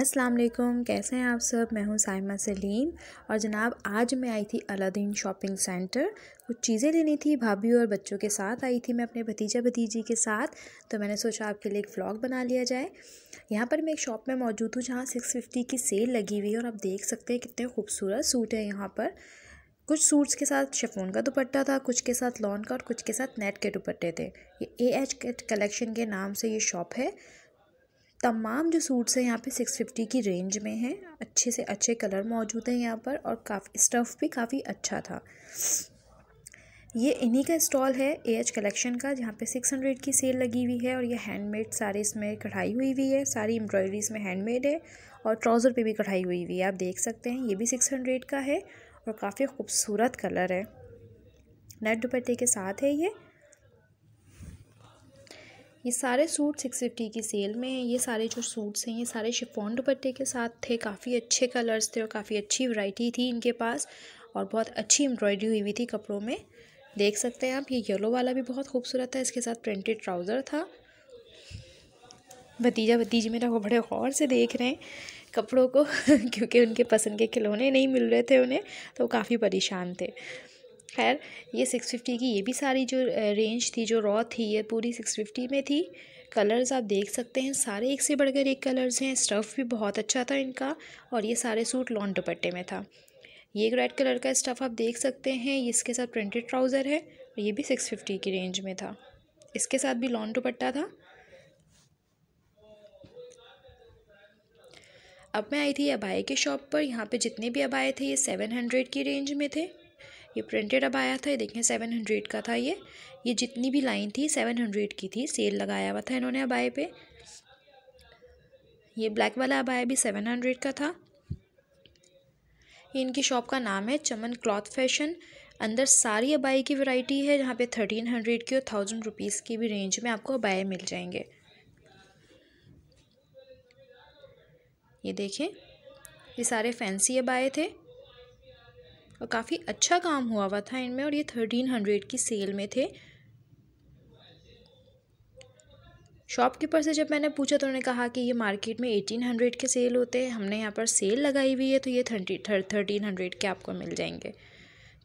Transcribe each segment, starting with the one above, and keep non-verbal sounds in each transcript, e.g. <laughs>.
अस्सलाम वालेकुम कैसे हैं आप सब मैं हूं साइमा सलीम और जनाब आज मैं आई थी अलादीन शॉपिंग सेंटर कुछ चीज़ें लेनी थी भाभी और बच्चों के साथ आई थी मैं अपने भतीजा भतीजी के साथ तो मैंने सोचा आपके लिए एक व्लॉग बना लिया जाए यहाँ पर मैं एक शॉप में मौजूद हूँ जहाँ सिक्स फिफ्टी की सेल लगी हुई है और आप देख सकते हैं कितने खूबसूरत सूट है यहाँ पर कुछ सूट्स के साथ शेफोन का दुपट्टा था कुछ के साथ लॉन का और कुछ के साथ नेट के दुपट्टे थे ये ए एच कलेक्शन के नाम से ये शॉप है तमाम जो सूट्स हैं यहाँ पे सिक्स फिफ्टी की रेंज में हैं अच्छे से अच्छे कलर मौजूद हैं यहाँ पर और काफ़ी स्टफ़ भी काफ़ी अच्छा था ये इन्हीं का स्टॉल है ए एच कलेक्शन का जहाँ पे सिक्स हंड्रेड की सेल लगी हुई है और ये हैंडमेड सारे इसमें कढ़ाई हुई हुई है सारी एम्ब्रॉयडरी इसमें हैंडमेड है और ट्राउज़र पे भी कढ़ाई हुई हुई है आप देख सकते हैं ये भी सिक्स हंड्रेड का है और काफ़ी खूबसूरत कलर है नेट दुपट्टे के साथ है ये ये सारे सूट सिक्स फिफ्टी की सेल में हैं ये सारे जो सूट्स हैं ये सारे शिफॉन दुपट्टे के साथ थे काफ़ी अच्छे कलर्स थे और काफ़ी अच्छी वैरायटी थी इनके पास और बहुत अच्छी एम्ब्रॉयडरी हुई हुई थी कपड़ों में देख सकते हैं आप ये येलो वाला भी बहुत खूबसूरत था इसके साथ प्रिंटेड ट्राउज़र था भतीजा भतीजी मेरा वो बड़े गौर से देख रहे हैं कपड़ों को <laughs> क्योंकि उनके पसंद के खिलौने नहीं मिल रहे थे उन्हें तो काफ़ी परेशान थे खैर ये सिक्स फिफ्टी की ये भी सारी जो रेंज थी जो रॉ थी ये पूरी सिक्स फिफ्टी में थी कलर्स आप देख सकते हैं सारे एक से बढ़कर एक कलर्स हैं स्टफ़ भी बहुत अच्छा था इनका और ये सारे सूट लॉन् दुपट्टे में था ये एक रेड कलर का स्टफ़ आप देख सकते हैं इसके साथ प्रिंटेड ट्राउज़र है और ये भी सिक्स फिफ्टी की रेंज में था इसके साथ भी लॉन दुपट्टा था अब मैं आई थी अबाए के शॉप पर यहाँ पे जितने भी अबाए थे ये सेवन हंड्रेड की रेंज में थे ये प्रिंटेड अब आया था ये देखें सेवन हंड्रेड का था ये ये जितनी भी लाइन थी सेवन हंड्रेड की थी सेल लगाया हुआ था इन्होंने अबाए पे ये ब्लैक वाला अबाया भी सेवन हंड्रेड का था ये इनकी शॉप का नाम है चमन क्लॉथ फैशन अंदर सारी अबाई की वैरायटी है जहाँ पे थर्टीन हंड्रेड की और थाउजेंड रुपीज़ की भी रेंज में आपको अबाए मिल जाएंगे ये देखें ये सारे फैंसी अबाए थे और काफ़ी अच्छा काम हुआ हुआ था इनमें और ये थर्टीन हंड्रेड की सेल में थे शॉपकीपर से जब मैंने पूछा तो उन्होंने कहा कि ये मार्केट में एटीन हंड्रेड के सेल होते हैं हमने यहाँ पर सेल लगाई हुई है तो ये थर्टी थर्टीन हंड्रेड के आपको मिल जाएंगे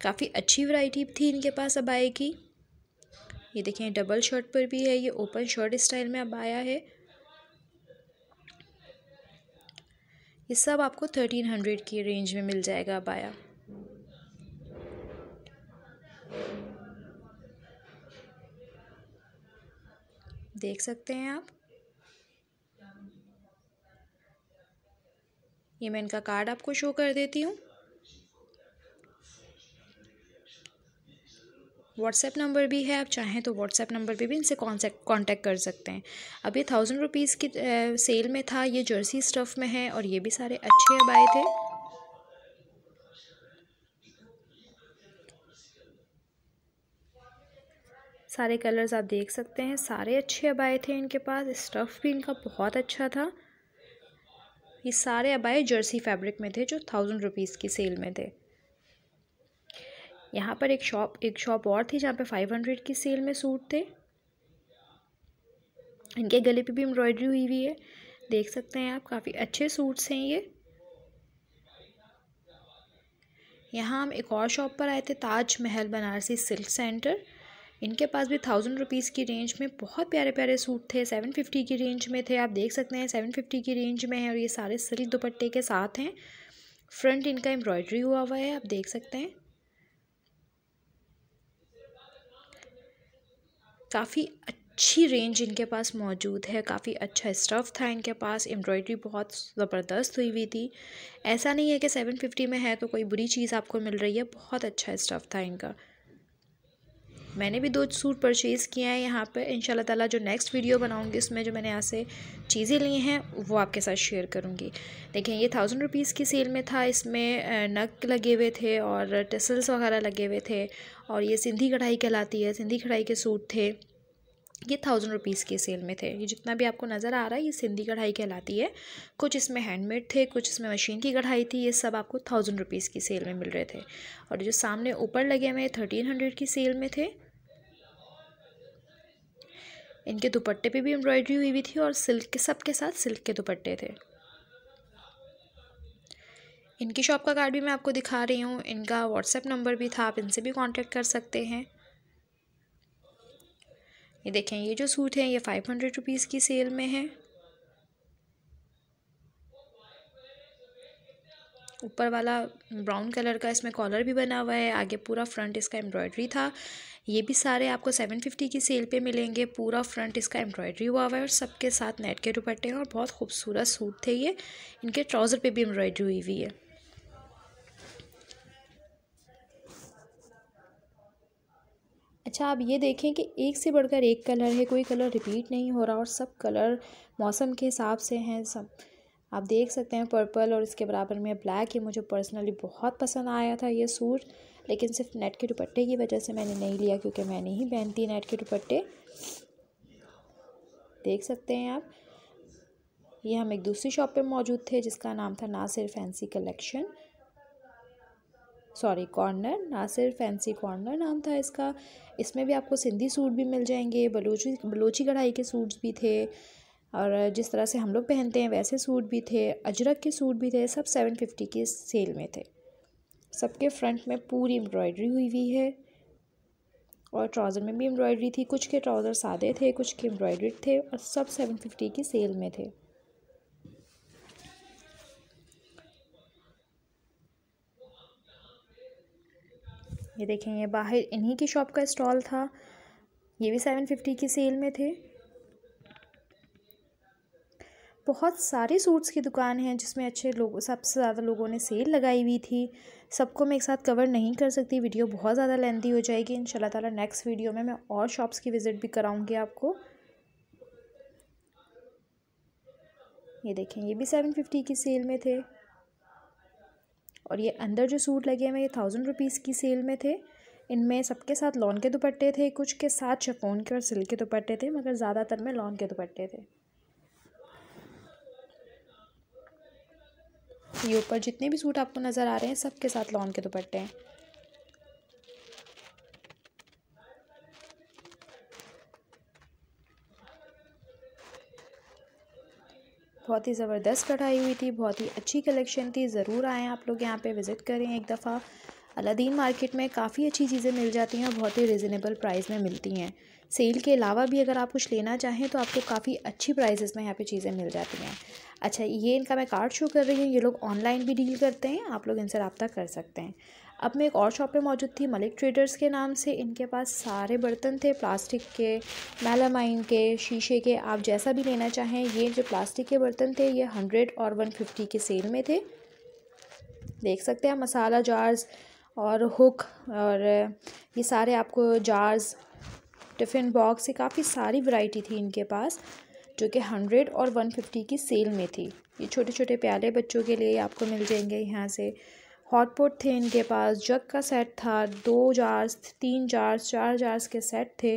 काफ़ी अच्छी वैरायटी थी इनके पास अब आएगी ये देखें डबल शर्ट पर भी है ये ओपन शर्ट स्टाइल में अब आया है ये सब आपको थर्टीन हंड्रेड की रेंज में मिल जाएगा अब आया देख सकते हैं आप ये मैं इनका कार्ड आपको शो कर देती हूँ व्हाट्सएप नंबर भी है आप चाहें तो व्हाट्सएप नंबर पे भी इनसे कॉन्टैक्ट कर सकते हैं अब ये थाउजेंड रुपीज़ की सेल में था ये जर्सी स्टफ़ में है और ये भी सारे अच्छे अब आए थे सारे कलर्स आप देख सकते हैं सारे अच्छे अबाए थे इनके पास स्टफ़ भी इनका बहुत अच्छा था ये सारे अबाए जर्सी फैब्रिक में थे जो थाउजेंड रुपीज़ की सेल में थे यहाँ पर एक शॉप एक शॉप और थी जहाँ पे फाइव हंड्रेड की सेल में सूट थे इनके गले पे भी एम्ब्रॉयडरी हुई हुई है देख सकते हैं आप काफ़ी अच्छे सूट्स हैं ये यहाँ हम एक और शॉप पर आए थे ताज महल बनारसी सिल्क सेंटर इनके पास भी थाउजेंड रुपीज़ की रेंज में बहुत प्यारे प्यारे सूट थे सेवन फिफ्टी की रेंज में थे आप देख सकते हैं सेवन फिफ्टी की रेंज में है और ये सारे सिल्क दुपट्टे के साथ हैं फ्रंट इनका एम्ब्रॉयडरी हुआ हुआ है आप देख सकते हैं काफ़ी अच्छी रेंज इनके पास मौजूद है काफ़ी अच्छा स्टफ़ था इनके पास एम्ब्रॉयडरी बहुत ज़बरदस्त हुई हुई थी ऐसा नहीं है कि सेवन फिफ्टी में है तो कोई बुरी चीज़ आपको मिल रही है बहुत अच्छा स्टफ़ था इनका मैंने भी दो सूट परचेज़ किए हैं यहाँ पर इन ताला जो नेक्स्ट वीडियो बनाऊँगी उसमें जो मैंने यहाँ से चीज़ें ली हैं वो आपके साथ शेयर करूँगी देखें ये थाउजेंड रुपीज़ की सेल में था इसमें नक लगे हुए थे और टसल्स वगैरह लगे हुए थे और ये सिंधी कढ़ाई कहलाती है सिंधी कढ़ाई के सूट थे ये थाउजेंड रुपीज़ के सेल में थे ये जितना भी आपको नज़र आ रहा है ये सिंधी कढ़ाई कहलाती है कुछ इसमें हैंडमेड थे कुछ इसमें मशीन की कढ़ाई थी ये सब आपको थाउजेंड रुपीज़ की सेल में मिल रहे थे और जो सामने ऊपर लगे हुए थर्टीन हंड्रेड की सेल में थे इनके दुपट्टे पे भी एम्ब्रॉयडरी हुई हुई थी और सिल्क के सब के साथ सिल्क के दुपट्टे थे इनकी शॉप का कार्ड भी मैं आपको दिखा रही हूँ इनका व्हाट्सएप नंबर भी था आप इनसे भी कॉन्टेक्ट कर सकते हैं ये देखें ये जो सूट है ये फ़ाइव हंड्रेड रुपीज़ की सेल में है ऊपर वाला ब्राउन कलर का इसमें कॉलर भी बना हुआ है आगे पूरा फ्रंट इसका एम्ब्रॉयडरी था ये भी सारे आपको सेवन फिफ्टी की सेल पे मिलेंगे पूरा फ्रंट इसका एम्ब्रॉयडरी हुआ हुआ है और सबके साथ नेट के दुपट्टे हैं और बहुत खूबसूरत सूट थे ये इनके ट्राउज़र पे भी एम्ब्रॉयडरी हुई हुई है अच्छा आप ये देखें कि एक से बढ़कर एक कलर है कोई कलर रिपीट नहीं हो रहा और सब कलर मौसम के हिसाब से हैं सब आप देख सकते हैं पर्पल और इसके बराबर में ब्लैक ये मुझे पर्सनली बहुत पसंद आया था ये सूट लेकिन सिर्फ नेट के दुपट्टे की वजह से मैंने नहीं लिया क्योंकि मैं नहीं पहनती नेट के दुपट्टे देख सकते हैं आप ये हम एक दूसरी शॉप पे मौजूद थे जिसका नाम था ना सिर्फ fancy collection sorry corner Nasir fancy corner नाम था इसका इसमें भी आपको सिंधी सूट भी मिल जाएंगे बलोची बलोची कढ़ाई के सूट्स भी थे और जिस तरह से हम लोग पहनते हैं वैसे सूट भी थे अजरक के सूट भी थे सब सेवन फिफ्टी के सेल में थे सबके फ्रंट में पूरी एम्ब्रॉयडरी हुई हुई है और ट्राउज़र में भी एम्ब्रॉयडरी थी कुछ के ट्राउज़र सादे थे कुछ के एम्ब्रॉयड्रेड थे और सब सेवन फिफ्टी की सेल में थे ये देखें ये बाहर इन्हीं की शॉप का स्टॉल था ये भी सेवन फिफ्टी की सेल में थे बहुत सारे सूट्स की दुकान है जिसमें अच्छे लोग सबसे ज़्यादा लोगों ने सेल लगाई हुई थी सबको मैं एक साथ कवर नहीं कर सकती वीडियो बहुत ज़्यादा लेंदी हो जाएगी इन ताला नेक्स्ट वीडियो में मैं और शॉप्स की विज़िट भी कराऊंगी आपको ये देखें ये भी सेवन फिफ्टी की सेल में थे और ये अंदर जो सूट लगे हुए हैं ये थाउजेंड रुपीज़ की सेल में थे इनमें सबके साथ लॉन के दुपट्टे थे कुछ के साथ शकोन के और सिल्क के दुपट्टे थे मगर ज़्यादातर में लॉन के दुपट्टे थे ये ऊपर जितने भी सूट आपको नज़र आ रहे हैं सबके साथ लॉन के दुपट्टे हैं बहुत ही ज़बरदस्त कढ़ाई हुई थी बहुत ही अच्छी कलेक्शन थी ज़रूर आएँ आप लोग यहाँ पर विज़िट करें एक दफ़ा अलादीन मार्केट में काफ़ी अच्छी चीज़ें मिल जाती हैं और बहुत ही रिजनेबल प्राइस में मिलती हैं सेल के अलावा भी अगर आप कुछ लेना चाहें तो आपको काफ़ी अच्छी प्राइजेस में यहाँ पे चीज़ें मिल जाती हैं अच्छा ये इनका मैं कार्ड शो कर रही हूँ ये लोग ऑनलाइन भी डील करते हैं आप लोग इनसे रबता कर सकते हैं अब मैं एक और शॉप पे मौजूद थी मलिक ट्रेडर्स के नाम से इनके पास सारे बर्तन थे प्लास्टिक के मेलामाइन के शीशे के आप जैसा भी लेना चाहें ये जो प्लास्टिक के बर्तन थे ये हंड्रेड और वन फिफ्टी के सेल में थे देख सकते हैं मसाला जार्स और हुक और ये सारे आपको जार्स टिफ़िन बॉक्स ये काफ़ी सारी वैरायटी थी इनके पास जो कि हंड्रेड और वन फिफ्टी की सेल में थी ये छोटे छोटे प्याले बच्चों के लिए आपको मिल जाएंगे यहाँ से हॉटपॉट थे इनके पास जग का सेट था दो जार्स तीन जार्स चार जार्स के सेट थे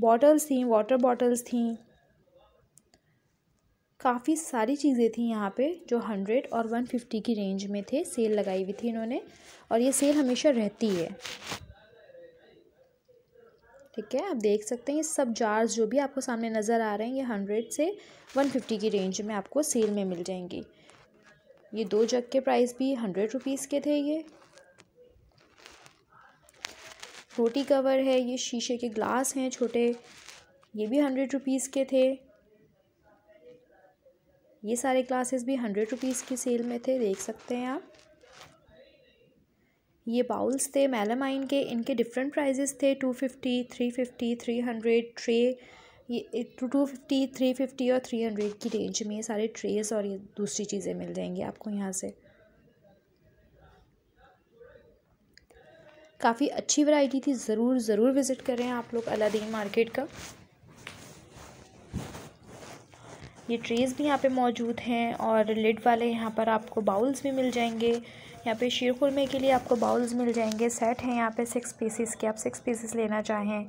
बॉटल्स थी वाटर बॉटल्स थी काफ़ी सारी चीज़ें थी यहाँ पे जो हंड्रेड और वन फिफ्टी की रेंज में थे सेल लगाई हुई थी इन्होंने और ये सेल हमेशा रहती है ठीक है आप देख सकते हैं ये सब जार्स जो भी आपको सामने नज़र आ रहे हैं ये हंड्रेड से वन फिफ्टी की रेंज में आपको सेल में मिल जाएंगी ये दो जग के प्राइस भी हंड्रेड रुपीज़ के थे ये रोटी कवर है ये शीशे के ग्लास हैं छोटे ये भी हंड्रेड रुपीज़ के थे ये सारे ग्लासेस भी हंड्रेड रुपीज़ की सेल में थे देख सकते हैं आप ये बाउल्स थे मेलामाइन के इनके डिफरेंट प्राइजेस थे two fifty three fifty three hundred tray ये two two fifty three fifty और थ्री हंड्रेड की रेंज में ये सारे ट्रेस और ये दूसरी चीज़ें मिल जाएंगी आपको यहाँ से काफ़ी अच्छी वैरायटी थी ज़रूर ज़रूर विज़िट करें आप लोग अलादीन मार्केट का ये ट्रेस भी यहाँ पे मौजूद हैं और लिड वाले यहाँ पर आपको बाउल्स भी मिल जाएंगे यहाँ पे शेर खुरमे के लिए आपको बाउल्स मिल जाएंगे सेट हैं यहाँ पे सिक्स पीसीस के आप सिक्स पीसीस लेना चाहें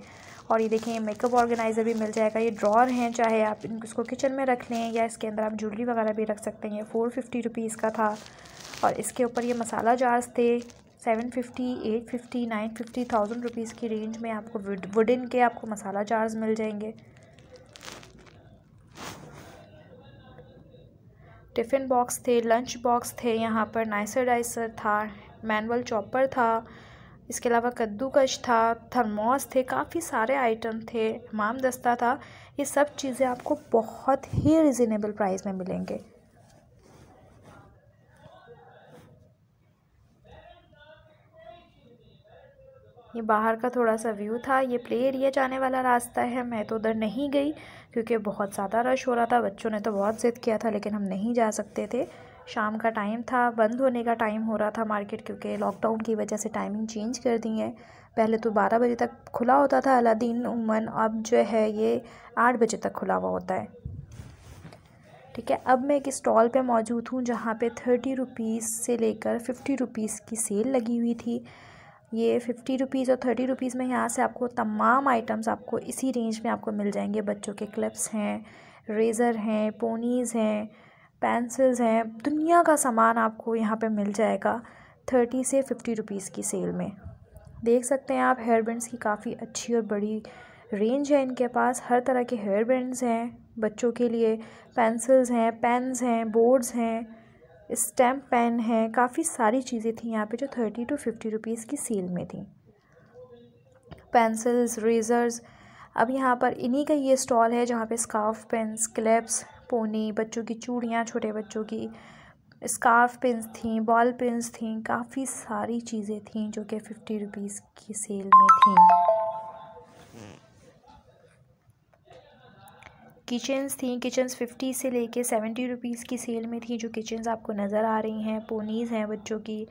और ये देखें मेकअप ऑर्गेनाइज़र भी मिल जाएगा ये ड्रॉर हैं चाहे आप इसको किचन में रख लें या इसके अंदर आप ज्वेलरी वगैरह भी रख सकते हैं फ़ोर फिफ्टी रुपीज़ का था और इसके ऊपर ये मसाला जार्स थे seven fifty eight fifty nine fifty thousand rupees की रेंज में आपको वुडन के आपको मसाला जार्स मिल जाएंगे टिफ़िन बॉक्स थे लंच बॉक्स थे यहाँ पर नाइसर डाइसर था मैनुअल चॉपर था इसके अलावा कद्दूकश था थर्मोस थे काफ़ी सारे आइटम थे हमाम दस्ता था ये सब चीज़ें आपको बहुत ही रिजनेबल प्राइस में मिलेंगे ये बाहर का थोड़ा सा व्यू था ये प्ले एरिया जाने वाला रास्ता है मैं तो उधर नहीं गई क्योंकि बहुत ज़्यादा रश हो रहा था बच्चों ने तो बहुत ज़िद किया था लेकिन हम नहीं जा सकते थे शाम का टाइम था बंद होने का टाइम हो रहा था मार्केट क्योंकि लॉकडाउन की वजह से टाइमिंग चेंज कर दी है पहले तो बारह बजे तक खुला होता था अलादीन उमन अब जो है ये आठ बजे तक खुला हुआ होता है ठीक है अब मैं एक स्टॉल पे मौजूद हूँ जहाँ पे थर्टी रुपीज़ से लेकर फिफ्टी रुपीज़ की सेल लगी हुई थी ये फिफ्टी रुपीज़ और थर्टी रुपीज़ में यहाँ से आपको तमाम आइटम्स आपको इसी रेंज में आपको मिल जाएंगे बच्चों के क्लिप्स हैं रेज़र हैं पोनीज़ हैं पेंसिल्स हैं दुनिया का सामान आपको यहाँ पे मिल जाएगा थर्टी से फिफ्टी रुपीज़ की सेल में देख सकते हैं आप हेयर बैंड्स की काफ़ी अच्छी और बड़ी रेंज है इनके पास हर तरह के हेयर बैंड्स हैं बच्चों के लिए पेंसिल्स हैं पेन्स हैं बोर्ड्स हैं स्टैम्प पेन हैं काफ़ी सारी चीज़ें थी यहाँ पे जो थर्टी टू फिफ्टी रुपीज़ की सेल में थी पेंसिल्स रेजर्स अब यहाँ पर इन्हीं का ये स्टॉल है जहाँ पे स्काफ पेंस क्लिप्स पोनी बच्चों की चूड़ियाँ छोटे बच्चों की स्कार्फ पिंस थी बॉल पिंस थी काफ़ी सारी चीज़ें थी जो कि फ़िफ्टी रुपीज़ की सेल में थी किचन्स थी किचन्स फिफ्टी से लेके सेवेंटी रुपीज़ की सेल में थी जो किचन्स आपको नज़र आ रही हैं पोनीज़ हैं बच्चों की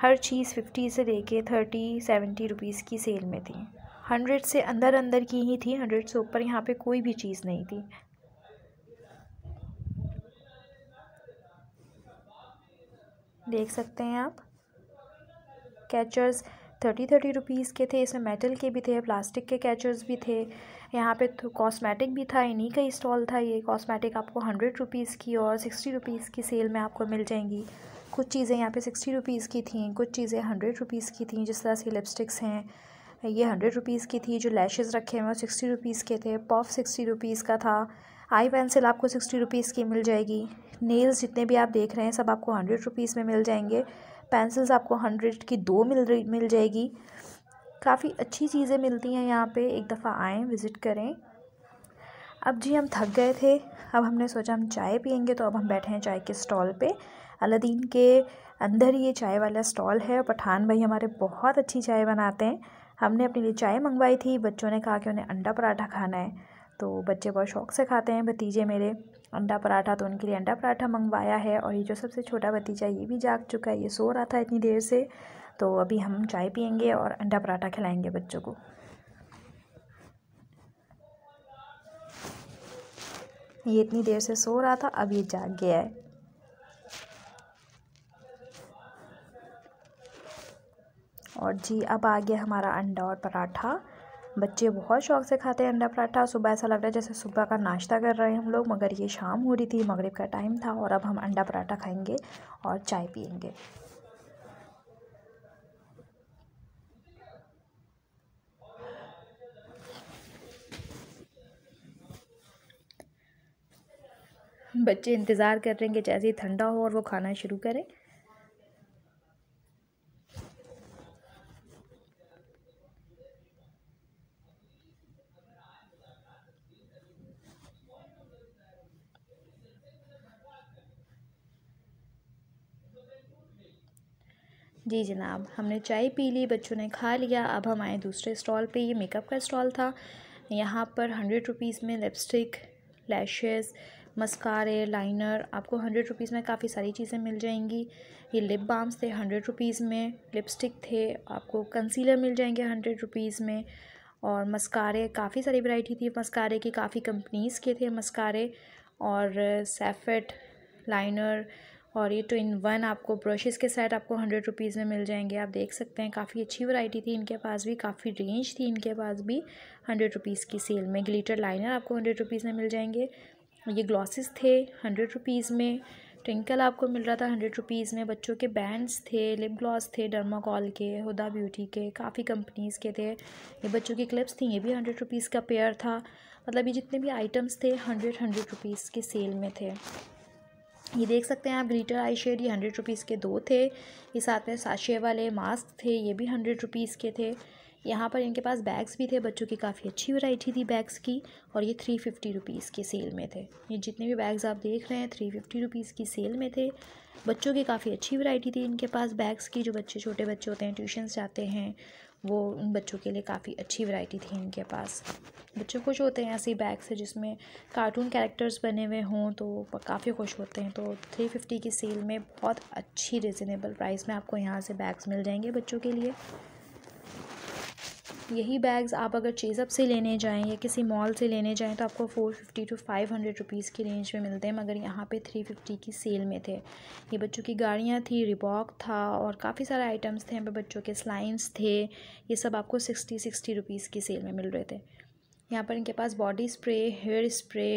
हर चीज़ फिफ्टी से लेके थर्टी सेवेंटी रुपीज़ की सेल में थी हंड्रेड से अंदर अंदर की ही थी हंड्रेड से ऊपर यहाँ पे कोई भी चीज़ नहीं थी देख सकते हैं आप कैचर्स थर्टी थर्टी रुपीज़ के थे इसमें मेटल के भी थे प्लास्टिक के कैचर्स भी थे यहाँ पे कॉस्मेटिक तो भी था इन्हीं का स्टॉल था ये कॉस्मेटिक आपको हंड्रेड रुपीज़ की और सिक्सटी रुपीज़ की सेल में आपको मिल जाएंगी कुछ चीज़ें यहाँ पे सिक्सटी रुपीज़ की थी कुछ चीज़ें हंड्रेड रुपीज़ की थी जिस तरह से लिपस्टिक्स हैं ये हंड्रेड रुपीज़ की थी जो लैशेज़ रखे हुए सिक्सटी रुपीज़ के थे पॉफ सिक्सटी रुपीज़ का था आई पेंसिल आपको सिक्सटी रुपीज़ की मिल जाएगी नेल्स जितने भी आप देख रहे हैं सब आपको हंड्रेड रुपीज़ में मिल जाएंगे पेंसिल्स आपको हंड्रेड की दो मिल रही मिल जाएगी काफ़ी अच्छी चीज़ें मिलती हैं यहाँ पे एक दफ़ा आएँ विज़िट करें अब जी हम थक गए थे अब हमने सोचा हम चाय पियेंगे तो अब हम बैठे हैं चाय के स्टॉल पे अलादीन के अंदर ये चाय वाला स्टॉल है और पठान भाई हमारे बहुत अच्छी चाय बनाते हैं हमने अपने लिए चाय मंगवाई थी बच्चों ने कहा कि उन्हें अंडा पराठा खाना है तो बच्चे बहुत शौक से खाते हैं भतीजे मेरे अंडा पराठा तो उनके लिए अंडा पराठा मंगवाया है और ये जो सबसे छोटा भतीजा ये भी जाग चुका है ये सो रहा था इतनी देर से तो अभी हम चाय पियेंगे और अंडा पराठा खिलाएंगे बच्चों को ये इतनी देर से सो रहा था अब ये जाग गया है और जी अब आ गया हमारा अंडा और पराठा बच्चे बहुत शौक से खाते हैं अंडा पराठा सुबह ऐसा लग रहा है जैसे सुबह का नाश्ता कर रहे हैं हम लोग मगर ये शाम हो रही थी मगरब का टाइम था और अब हम अंडा पराठा खाएंगे और चाय पियेंगे बच्चे इंतज़ार कर रहे हैं कि जैसे ही ठंडा हो और वो खाना शुरू करें जी जनाब हमने चाय पी ली बच्चों ने खा लिया अब हम आए दूसरे स्टॉल पे ये मेकअप का स्टॉल था यहाँ पर हंड्रेड रुपीज़ में लिपस्टिक लैशेस मस्कारे लाइनर आपको हंड्रेड रुपीज़ में काफ़ी सारी चीज़ें मिल जाएंगी ये लिप बाम्स थे हंड्रेड रुपीज़ में लिपस्टिक थे आपको कंसीलर मिल जाएंगे हंड्रेड रुपीज़ में और मस्कारे काफ़ी सारी वैरायटी थी मस्कारे की काफ़ी कंपनीज़ के थे मस्कारे और सेफेट लाइनर और ये टू इन वन आपको ब्रशेज़ के साथ आपको हंड्रेड रुपीज़ में मिल जाएंगे आप देख सकते हैं काफ़ी अच्छी वैरायटी थी इनके पास भी काफ़ी रेंज थी इनके पास भी हंड्रेड रुपीज़ की सेल में ग्लिटर लाइनर आपको हंड्रेड रुपीज़ में मिल जाएंगे ये ग्लॉसेस थे हंड्रेड रुपीज़ में ट्विंकल आपको मिल रहा था हंड्रेड रुपीज़ में बच्चों के बैंड्स थे लिप ग्लॉस थे डर्माकॉल के हुदा ब्यूटी के काफ़ी कंपनीज़ के थे ये बच्चों की क्लिप्स थी ये भी हंड्रेड रुपीज़ का पेयर था मतलब ये जितने भी आइटम्स थे हंड्रेड हंड्रेड रुपीज़ के सेल में थे ये देख सकते हैं आप ग्लिटर आई शेड ये हंड्रेड रुपीज़ के दो थे ये साथ में साशे वाले मास्क थे ये भी हंड्रेड रुपीज़ के थे यहाँ पर इनके पास बैग्स भी थे बच्चों की काफ़ी अच्छी वैरायटी थी बैग्स की और ये थ्री फिफ्टी रुपीज़ के सेल में थे ये जितने भी बैग्स आप देख रहे हैं थ्री फिफ्टी रुपीज़ की सेल में थे बच्चों की काफ़ी अच्छी वैरायटी थी इनके पास बैग्स की जो बच्चे छोटे बच्चे होते हैं ट्यूशन जाते हैं वो उन बच्चों के लिए काफ़ी अच्छी वैरायटी थी इनके पास बच्चे खुश होते हैं ऐसे बैग से जिसमें कार्टून कैरेक्टर्स बने हुए हों तो काफ़ी खुश होते हैं तो थ्री फिफ्टी की सेल में बहुत अच्छी रिजनेबल प्राइस में आपको यहाँ से बैग्स मिल जाएंगे बच्चों के लिए यही बैग्स आप अगर चेज़अप से लेने जाएँ या किसी मॉल से लेने जाएँ तो आपको four fifty to five hundred rupees की रेंज में मिलते हैं मगर यहाँ पे थ्री फिफ्टी की सेल में थे ये बच्चों की गाड़ियाँ थी रिबॉक था और काफ़ी सारे आइटम्स थे यहाँ पे बच्चों के स्लाइंस थे ये सब आपको सिक्सटी सिक्सटी रुपीज़ की सेल में मिल रहे थे यहाँ पर इनके पास बॉडी स्प्रे हेयर स्प्रे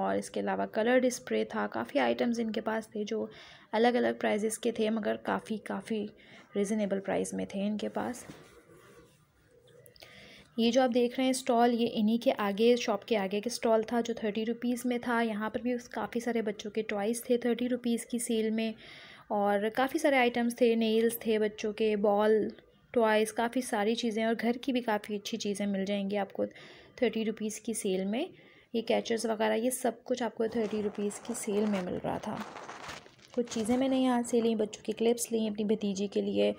और इसके अलावा कलर्ड स्प्रे था काफ़ी आइटम्स इनके पास थे जो अलग अलग प्राइजेस के थे मगर काफ़ी काफ़ी रिजनेबल प्राइस में थे इनके पास ये जो आप देख रहे हैं स्टॉल ये इन्हीं के आगे शॉप के आगे के स्टॉल था जो थर्टी रुपीज़ में था यहाँ पर भी काफ़ी सारे बच्चों के टॉयज़ थे थर्टी रुपीज़ की सेल में और काफ़ी सारे आइटम्स थे नेल्स थे बच्चों के बॉल टॉयज़ काफ़ी सारी चीज़ें और घर की भी काफ़ी अच्छी चीज़ें मिल जाएंगी आपको थर्टी रुपीज़ की सेल में ये कैचर्स वगैरह ये सब कुछ आपको थर्टी रुपीज़ की सेल में मिल रहा था कुछ चीज़ें मैंने यहाँ से ली बच्चों की क्लिप्स ली अपनी भतीजी के लिए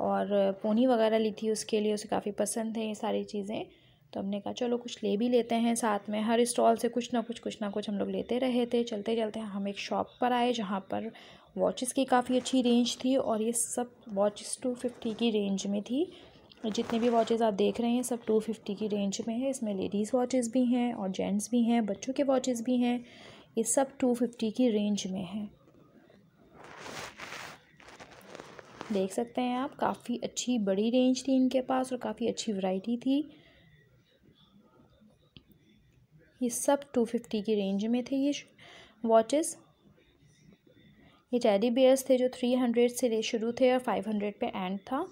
और पोनी वगैरह ली थी उसके लिए उसे काफ़ी पसंद है ये सारी चीज़ें तो हमने कहा चलो कुछ ले भी लेते हैं साथ में हर स्टॉल से कुछ ना कुछ कुछ ना कुछ हम लोग लेते रहे थे चलते चलते हम एक शॉप पर आए जहाँ पर वॉचेस की काफ़ी अच्छी रेंज थी और ये सब वॉचेस टू फिफ्टी की रेंज में थी जितने भी वॉचेस आप देख रहे हैं सब टू फिफ्टी की रेंज में है इसमें लेडीज़ वॉचेस भी हैं और जेंट्स भी हैं बच्चों के वॉचेस भी हैं ये सब टू फिफ्टी की रेंज में हैं देख सकते हैं आप काफ़ी अच्छी बड़ी रेंज थी इनके पास और काफ़ी अच्छी वैरायटी थी ये सब टू फिफ्टी की रेंज में थे ये वॉचेस ये टेडी बेयर्स थे जो थ्री हंड्रेड से ले शुरू थे और फाइव हंड्रेड पर एंड था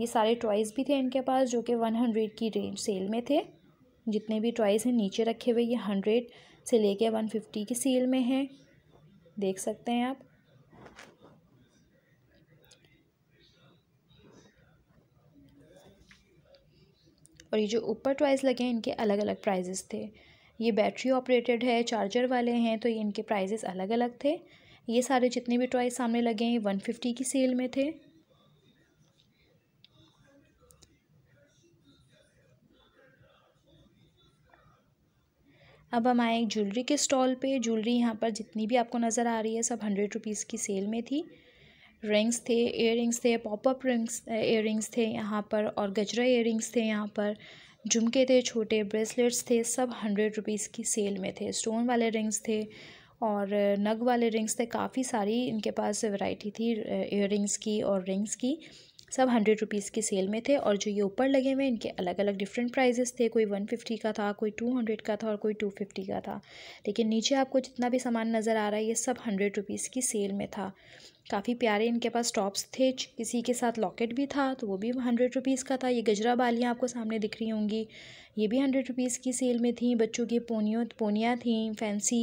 ये सारे टॉयज़ भी थे इनके पास जो कि वन हंड्रेड की रेंज सेल में थे जितने भी टॉयज़ हैं नीचे रखे हुए ये हंड्रेड से लेके वन फिफ्टी की सेल में हैं देख सकते हैं आप और ये जो ऊपर टॉयज़ लगे हैं इनके अलग अलग प्राइजेस थे ये बैटरी ऑपरेटेड है चार्जर वाले हैं तो ये इनके प्राइजेस अलग अलग थे ये सारे जितने भी टॉयज़ सामने लगे हैं वन फिफ्टी की सेल में थे अब हम आए ज्वेलरी के स्टॉल पे ज्वेलरी यहाँ पर जितनी भी आपको नज़र आ रही है सब हंड्रेड रुपीज़ की सेल में थी रिंग्स थे एयरिंग्स थे पॉपअप रिंग्स एयरिंग्स थे यहाँ पर और गजरा एयरिंग्स थे यहाँ पर झुमके थे छोटे ब्रेसलेट्स थे सब हंड्रेड रुपीज़ की सेल में थे स्टोन वाले रिंग्स थे और नग वाले रिंग्स थे काफ़ी सारी इनके पास वैरायटी थी एयर uh, की और रिंग्स की सब हंड्रेड रुपीज़ की सेल में थे और जो ये ऊपर लगे हुए इनके अलग अलग डिफरेंट प्राइजेस थे कोई वन फिफ्टी का था कोई टू हंड्रेड का था और कोई टू फिफ्टी का था लेकिन नीचे आपको जितना भी सामान नज़र आ रहा है ये सब हंड्रेड रुपीज़ की सेल में था काफ़ी प्यारे इनके पास टॉप्स थे किसी के साथ लॉकेट भी था तो वो भी हंड्रेड रुपीज़ का था ये गजरा बालियाँ आपको सामने दिख रही होंगी ये भी हंड्रेड रुपीज़ की सेल में थी बच्चों की पोनियो पोनियाँ थी फैंसी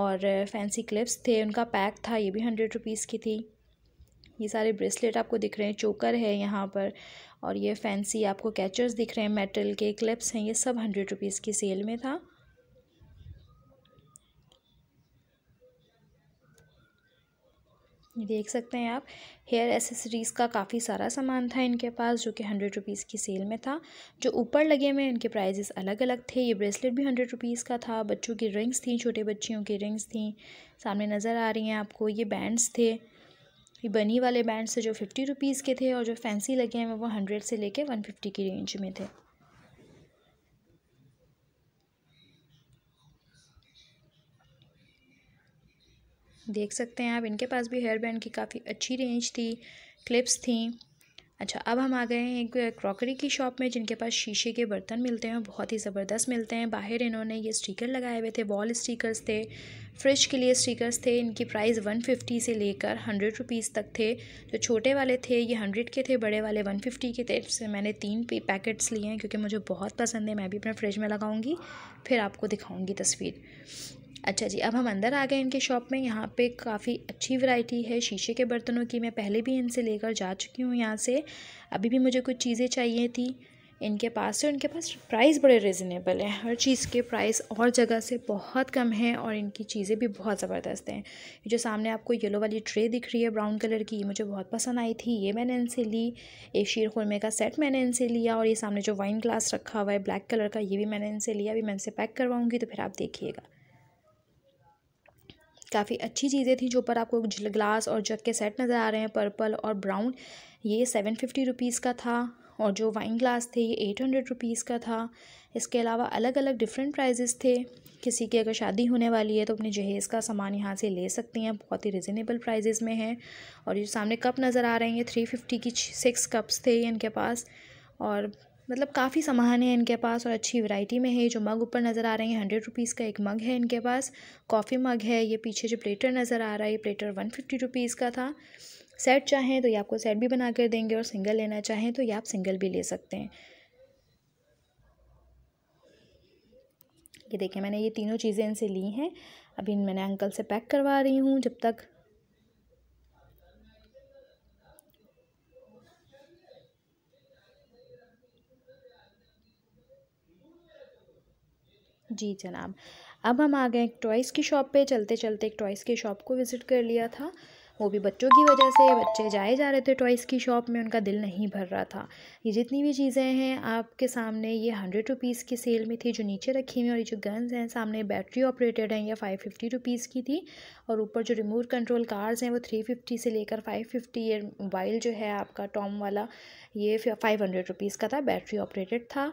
और फैंसी uh, क्लिप्स थे उनका पैक था ये भी हंड्रेड रुपीज़ की थी ये सारे ब्रेसलेट आपको दिख रहे हैं चोकर है यहाँ पर और ये फैंसी आपको कैचर्स दिख रहे हैं मेटल के क्लिप्स हैं ये सब हंड्रेड रुपीज़ की सेल में था देख सकते हैं आप हेयर एसेसरीज़ का काफ़ी सारा सामान था इनके पास जो कि हंड्रेड रुपीज़ की सेल में था जो ऊपर लगे हुए इनके प्राइजेस अलग अलग थे ये ब्रेसलेट भी हंड्रेड रुपीज़ का था बच्चों की रिंग्स थी छोटे बच्चियों की रिंग्स थी सामने नज़र आ रही हैं आपको ये बैंड्स थे ये बनी वाले बैंड्स थे जो फिफ्टी रुपीज़ के थे और जो फैंसी लगे हैं वो हंड्रेड से लेके वन फिफ्टी की रेंज में थे देख सकते हैं आप इनके पास भी हेयर बैंड की काफ़ी अच्छी रेंज थी क्लिप्स थी अच्छा अब हम आ गए हैं एक क्रॉकरी की शॉप में जिनके पास शीशे के बर्तन मिलते हैं बहुत ही ज़बरदस्त मिलते हैं बाहर इन्होंने ये स्टिकर लगाए हुए थे वॉल स्टिकर्स थे फ्रिज के लिए स्टिकर्स थे इनकी प्राइस 150 से लेकर 100 रुपीस तक थे जो छोटे वाले थे ये 100 के थे बड़े वाले 150 के थे इससे मैंने तीन पैकेट्स लिए हैं क्योंकि मुझे बहुत पसंद है मैं भी अपने फ्रिज में लगाऊँगी फिर आपको दिखाऊँगी तस्वीर अच्छा जी अब हम अंदर आ गए इनके शॉप में यहाँ पे काफ़ी अच्छी वैरायटी है शीशे के बर्तनों की मैं पहले भी इनसे लेकर जा चुकी हूँ यहाँ से अभी भी मुझे कुछ चीज़ें चाहिए थी इनके पास से उनके पास प्राइस बड़े रिजनेबल हैं हर चीज़ के प्राइस और जगह से बहुत कम हैं और इनकी चीज़ें भी बहुत ज़बरदस्त हैं जो सामने आपको येलो वाली ट्रे दिख रही है ब्राउन कलर की ये मुझे बहुत पसंद आई थी ये मैंने इनसे ली एक शीर खुरमे का सेट मैंने इनसे लिया और ये सामने जो वाइन ग्लास रखा हुआ है ब्लैक कलर का ये भी मैंने इनसे लिया अभी मैं इनसे पैक करवाऊँगी तो फिर आप देखिएगा काफ़ी अच्छी चीज़ें थी जो पर आपको ग्लास और जग के सेट नज़र आ रहे हैं पर्पल और ब्राउन ये सेवन फिफ्टी रुपीज़ का था और जो वाइन ग्लास थे ये एट हंड्रेड रुपीज़ का था इसके अलावा अलग अलग डिफरेंट प्राइजेस थे किसी की अगर शादी होने वाली है तो अपने जहेज़ का सामान यहाँ से ले सकती हैं बहुत ही रिजनेबल प्राइजेस में हैं और ये सामने कप नज़र आ रहे हैं ये थ्री फिफ्टी की सिक्स कप्स थे इनके पास और मतलब काफ़ी सामान है इनके पास और अच्छी वैरायटी में है जो मग ऊपर नज़र आ रहे हैं हंड्रेड रुपीज़ का एक मग है इनके पास कॉफ़ी मग है ये पीछे जो प्लेटर नज़र आ रहा है ये प्लेटर वन फिफ्टी रुपीज़ का था सेट चाहें तो ये आपको सेट भी बना कर देंगे और सिंगल लेना चाहें तो ये आप सिंगल भी ले सकते हैं ये देखें मैंने ये तीनों चीज़ें इनसे ली हैं अभी मैंने अंकल से पैक करवा रही हूँ जब तक जी जनाब अब हम आ गए एक टॉयज़ की शॉप पे चलते चलते एक टॉयज़ की शॉप को विज़िट कर लिया था वो भी बच्चों की वजह से बच्चे जाए जा रहे थे टॉयज़ की शॉप में उनका दिल नहीं भर रहा था ये जितनी भी चीज़ें हैं आपके सामने ये हंड्रेड रुपीज़ की सेल में थी जो नीचे रखी हुई और ये जो गन्स हैं सामने बैटरी ऑपरेटेड हैं ये फ़ाइव फिफ्टी रुपीज़ की थी और ऊपर जो रिमोट कंट्रोल कार्स हैं वो थ्री फिफ्टी से लेकर फाइव फिफ्टी ये मोबाइल जो है आपका टॉम वाला ये फाइव हंड्रेड रुपीज़ का था बैटरी ऑपरेटेड था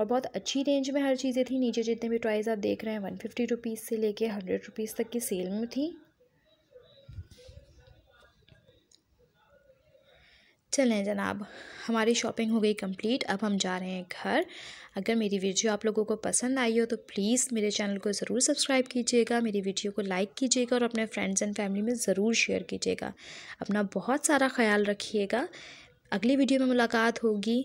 और बहुत अच्छी रेंज में हर चीज़ें थी नीचे जितने भी टॉयज़ आप देख रहे हैं वन फिफ्टी रुपीज़ से लेके हंड्रेड रुपीज़ तक की सेल में थी चलें जनाब हमारी शॉपिंग हो गई कंप्लीट अब हम जा रहे हैं घर अगर मेरी वीडियो आप लोगों को पसंद आई हो तो प्लीज़ मेरे चैनल को ज़रूर सब्सक्राइब कीजिएगा मेरी वीडियो को लाइक कीजिएगा और अपने फ्रेंड्स एंड फैमिली में ज़रूर शेयर कीजिएगा अपना बहुत सारा ख्याल रखिएगा अगली वीडियो में मुलाकात होगी